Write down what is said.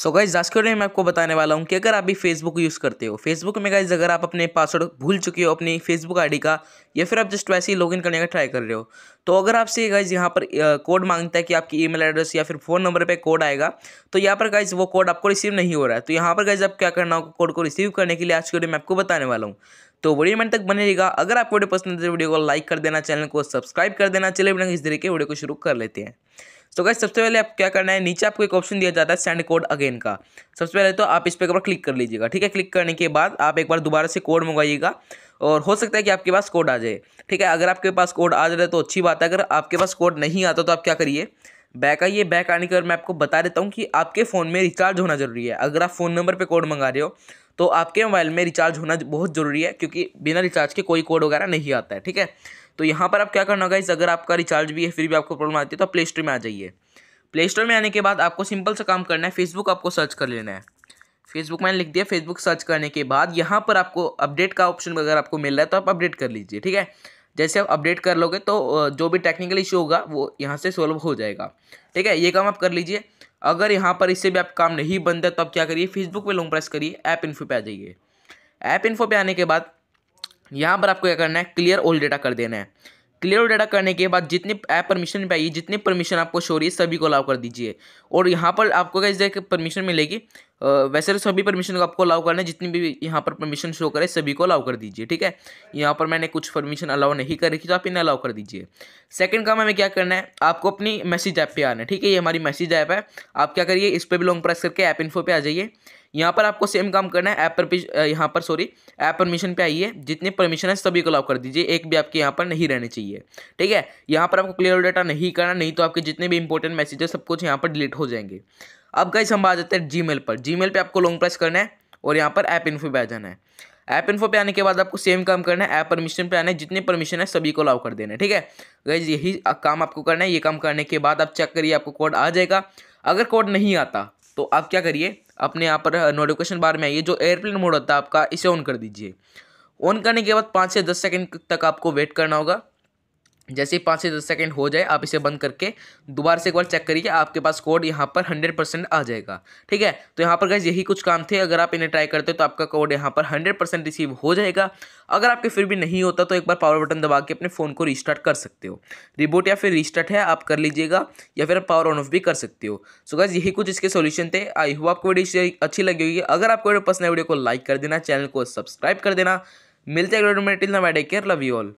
so guys आज के video आपको बताने वाला हूँ कि अगर आप भी फेसबुक यूज़ करते हो फेसबुक में गाइज अगर आप अपने पासवर्ड भूल चुके हो अपनी फेसबुक आईडी का या फिर आप जस्ट वैसे ही लॉगिन करने का ट्राई कर रहे हो तो अगर आपसे गाइज यहाँ पर कोड मांगता है कि आपकी ईमेल एड्रेस या फिर फ़ोन नंबर पर कोड आएगा तो यहाँ पर गाइज वो कोड आपको रिसीव नहीं हो रहा है तो यहाँ पर गाइज आप क्या करना होगा कोड को रिसीव करने के लिए आज के वीडियो आपको बताने वाला हूँ तो वीडियो मिनट तक बने रहेगा अगर आपको वीडियो पसंद है तो वीडियो को लाइक कर देना चैनल को सब्सक्राइब कर देना चले बिना इस तरीके वीडियो को शुरू कर लेते हैं तो गाइज सबसे पहले आप क्या करना है नीचे आपको एक ऑप्शन दिया जाता है सेंड कोड अगेन का सबसे पहले तो आप इस पर एक बार क्लिक कर लीजिएगा ठीक है क्लिक करने के बाद आप एक बार दोबारा से कोड मंगाइएगा और हो सकता है कि आपके पास कोड आ जाए ठीक है अगर आपके पास कोड आ जाए तो अच्छी बात है अगर आपके पास कोड नहीं आता तो आप क्या करिए बैक आइए बैक आने के बाद मैं आपको बता देता हूँ कि आपके फ़ोन में रिचार्ज होना ज़रूरी है अगर आप फ़ोन नंबर पर कोड मंगा रहे हो तो आपके मोबाइल में रिचार्ज होना बहुत ज़रूरी है क्योंकि बिना रिचार्ज के कोई कोड वगैरह नहीं आता है ठीक है तो यहाँ पर आप क्या करना होगा अगर आपका रिचार्ज भी है फिर भी आपको प्रॉब्लम आती है तो आप प्ले स्टोर में आ जाइए प्ले स्टोर में आने के बाद आपको सिंपल सा काम करना है फेसबुक आपको सर्च कर लेना है फेसबुक मैंने लिख दिया फेसबुक सर्च करने के बाद यहाँ पर आपको अपडेट का ऑप्शन अगर आपको मिल रहा है तो आप अपडेट कर लीजिए ठीक है जैसे आप अपडेट कर लोगे तो जो भी टेक्निकल इशू होगा वो यहाँ से सॉल्व हो जाएगा ठीक है ये काम आप कर लीजिए अगर यहाँ पर इससे भी आप काम नहीं बनता तो आप क्या करिए फेसबुक पे लॉन्ग प्रेस करिए ऐप इन्फो पे आ जाइए ऐप इन्फो पे आने के बाद यहाँ पर आपको क्या करना है क्लियर ऑल डेटा कर देना है क्लियर ऑल डेटा करने के बाद जितनी ऐप परमिशन आई जितनी परमिशन आपको शो रही है सभी को अलाउ कर दीजिए और यहाँ पर आपको कैसे परमिशन मिलेगी वैसे तो सभी परमिशन को आपको अलाउ करना है जितनी भी यहाँ पर परमिशन शो करे सभी को अलाउ कर दीजिए ठीक है यहाँ पर मैंने कुछ परमिशन अलाउ नहीं कर रखी तो आप इन्हें अलाउ कर दीजिए सेकंड काम हमें क्या करना है आपको अपनी मैसेज ऐप पे आना है ठीक है ये हमारी मैसेज ऐप है आप क्या करिए इस पर भी लॉन्ग प्रेस करके ऐप इन्फो पर आ जाइए यहाँ पर आपको सेम काम करना है ऐप पर यहाँ पर सॉरी ऐप परमिशन पे आइए जितने परमिशन है सभी को लॉक कर दीजिए एक भी आपके यहाँ पर नहीं रहने चाहिए ठीक है यहाँ पर आपको क्लियर डाटा नहीं करना नहीं तो आपके जितने भी इंपॉर्टेंट मैसेज है सब कुछ यहाँ पर डिलीट हो जाएंगे अब गाइस हम आ जाते हैं जी पर जी पे आपको लॉन्ग प्रेस करना है और यहाँ पर ऐप इन्फो पे आ जाना है ऐप इन्फो पे आने के बाद आपको सेम काम करना है ऐप परमिशन पे आना है जितने परमिशन है सभी को अलाउ कर देना है ठीक है गैज यही काम आपको करना है ये काम करने के बाद आप चेक करिए आपको कोड आ जाएगा अगर कोड नहीं आता तो आप क्या करिए अपने यहाँ पर नोटिफिकेशन uh, बार में आइए जो एयरप्लेन मोड होता है आपका इसे ऑन कर दीजिए ऑन करने के बाद पाँच से दस सेकेंड तक आपको वेट करना होगा जैसे ही पाँच से दस सेकेंड हो जाए आप इसे बंद करके दोबारा से एक बार चेक करिए आपके पास कोड यहाँ पर हंड्रेड परसेंट आ जाएगा ठीक है तो यहाँ पर गैस यही कुछ काम थे अगर आप इन्हें ट्राई करते हो तो आपका कोड यहाँ पर हंड्रेड परसेंट रिसीव हो जाएगा अगर आपके फिर भी नहीं होता तो एक बार पावर बटन दबा के अपने फ़ोन को रिस्टार्ट कर सकते हो रिबोट या फिर रिस्टार्ट है आप कर लीजिएगा या फिर पावर ऑन ऑफ भी कर सकते हो सो गैस यही कुछ इसके सोल्यूशन थे आई हो आपको वीडियो अच्छी लगी होगी अगर आपको पसंद है वीडियो को लाइक कर देना चैनल को सब्सक्राइब कर देना मिलते हैं till take care love you all